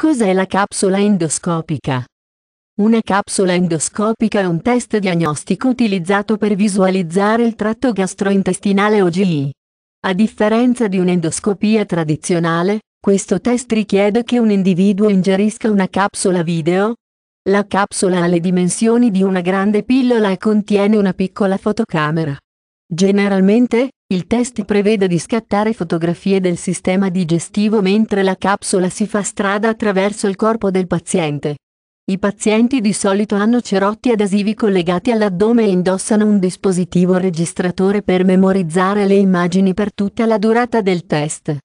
Cos'è la capsula endoscopica? Una capsula endoscopica è un test diagnostico utilizzato per visualizzare il tratto gastrointestinale o GI. A differenza di un'endoscopia tradizionale, questo test richiede che un individuo ingerisca una capsula video. La capsula ha le dimensioni di una grande pillola e contiene una piccola fotocamera. Generalmente, il test prevede di scattare fotografie del sistema digestivo mentre la capsula si fa strada attraverso il corpo del paziente. I pazienti di solito hanno cerotti adesivi collegati all'addome e indossano un dispositivo registratore per memorizzare le immagini per tutta la durata del test.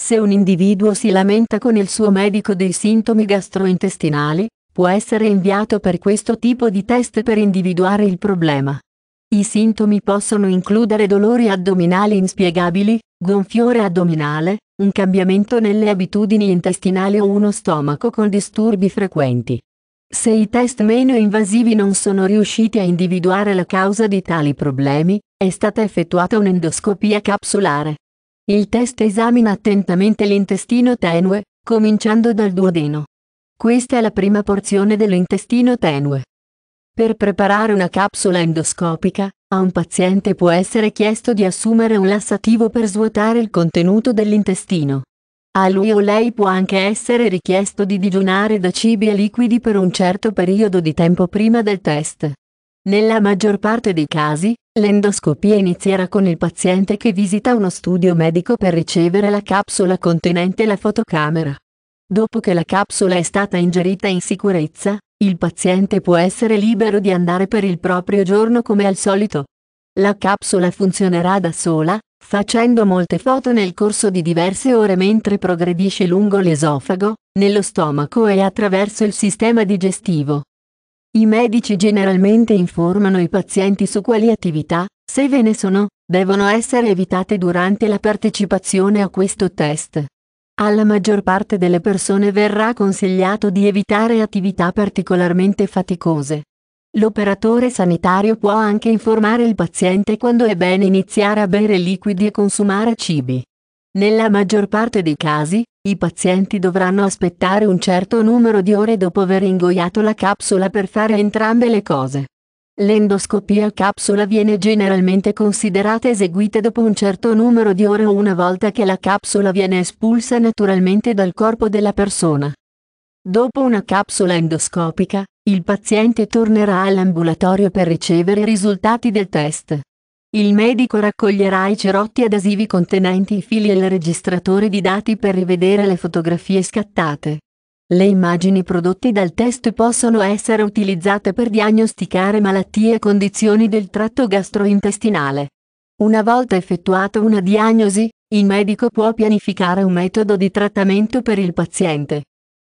Se un individuo si lamenta con il suo medico dei sintomi gastrointestinali, può essere inviato per questo tipo di test per individuare il problema. I sintomi possono includere dolori addominali inspiegabili, gonfiore addominale, un cambiamento nelle abitudini intestinali o uno stomaco con disturbi frequenti. Se i test meno invasivi non sono riusciti a individuare la causa di tali problemi, è stata effettuata un'endoscopia capsulare. Il test esamina attentamente l'intestino tenue, cominciando dal duodeno. Questa è la prima porzione dell'intestino tenue. Per preparare una capsula endoscopica, a un paziente può essere chiesto di assumere un lassativo per svuotare il contenuto dell'intestino. A lui o lei può anche essere richiesto di digiunare da cibi e liquidi per un certo periodo di tempo prima del test. Nella maggior parte dei casi, l'endoscopia inizierà con il paziente che visita uno studio medico per ricevere la capsula contenente la fotocamera. Dopo che la capsula è stata ingerita in sicurezza, il paziente può essere libero di andare per il proprio giorno come al solito. La capsula funzionerà da sola, facendo molte foto nel corso di diverse ore mentre progredisce lungo l'esofago, nello stomaco e attraverso il sistema digestivo. I medici generalmente informano i pazienti su quali attività, se ve ne sono, devono essere evitate durante la partecipazione a questo test. Alla maggior parte delle persone verrà consigliato di evitare attività particolarmente faticose. L'operatore sanitario può anche informare il paziente quando è bene iniziare a bere liquidi e consumare cibi. Nella maggior parte dei casi, i pazienti dovranno aspettare un certo numero di ore dopo aver ingoiato la capsula per fare entrambe le cose. L'endoscopia capsula viene generalmente considerata eseguita dopo un certo numero di ore o una volta che la capsula viene espulsa naturalmente dal corpo della persona. Dopo una capsula endoscopica, il paziente tornerà all'ambulatorio per ricevere i risultati del test. Il medico raccoglierà i cerotti adesivi contenenti i fili e il registratore di dati per rivedere le fotografie scattate. Le immagini prodotte dal test possono essere utilizzate per diagnosticare malattie e condizioni del tratto gastrointestinale. Una volta effettuata una diagnosi, il medico può pianificare un metodo di trattamento per il paziente.